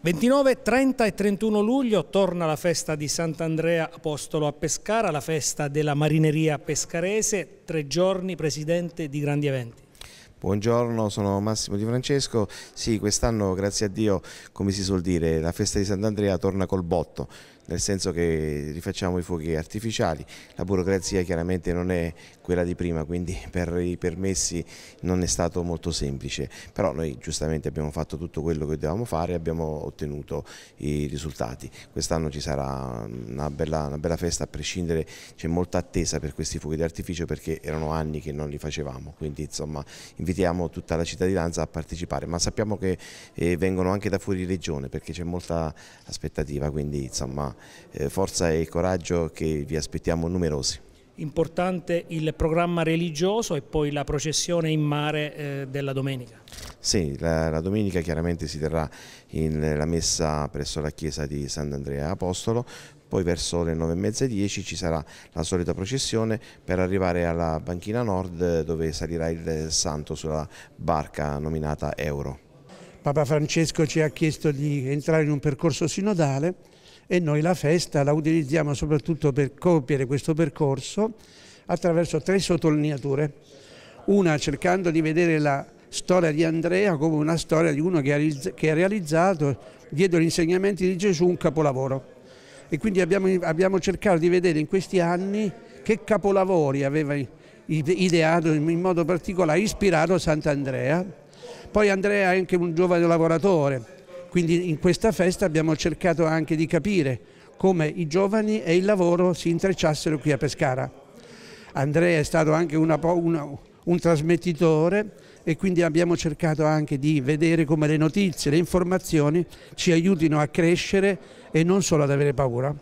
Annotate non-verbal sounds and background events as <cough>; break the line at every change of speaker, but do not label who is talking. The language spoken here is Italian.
29, 30 e 31 luglio torna la festa di Sant'Andrea Apostolo a Pescara, la festa della marineria pescarese, tre giorni presidente di grandi
eventi. Buongiorno, sono Massimo Di Francesco. Sì, quest'anno, grazie a Dio, come si suol dire, la festa di Sant'Andrea torna col botto, nel senso che rifacciamo i fuochi artificiali. La burocrazia chiaramente non è quella di prima, quindi <laughs> per i permessi non è stato molto semplice. Però noi giustamente abbiamo fatto tutto quello che dovevamo fare e abbiamo ottenuto i risultati. Quest'anno ci sarà una bella, una bella, festa, a prescindere, c'è molta attesa per questi fuochi d'artificio perché erano anni che non li facevamo, quindi insomma... In invitiamo tutta la cittadinanza a partecipare, ma sappiamo che eh, vengono anche da fuori regione perché c'è molta aspettativa, quindi insomma eh, forza e coraggio che vi aspettiamo numerosi
importante il programma religioso e poi la processione in mare eh, della domenica.
Sì, la, la, domenica chiaramente si terrà in, la messa presso la chiesa di Sant'Andrea Apostolo, poi verso le 9.30-10 ci sarà la solita processione per arrivare alla banchina nord dove salirà il santo sulla barca nominata Euro.
Papa Francesco ci ha chiesto di entrare in un percorso sinodale e noi la festa la utilizziamo soprattutto per compiere questo percorso attraverso tre sottolineature. Una cercando di vedere la storia di Andrea come una storia di uno che ha realizzato dietro gli insegnamenti di Gesù un capolavoro. E quindi abbiamo, abbiamo cercato di vedere in questi anni che capolavori aveva ideato in modo particolare, ispirato Sant'Andrea. Poi Andrea è anche un giovane lavoratore, quindi in questa festa abbiamo cercato anche di capire come i giovani e il lavoro si intrecciassero qui a Pescara. Andrea è stato anche una, una, un trasmettitore e quindi abbiamo cercato anche di vedere come le notizie, le informazioni ci aiutino a crescere e non solo ad avere paura.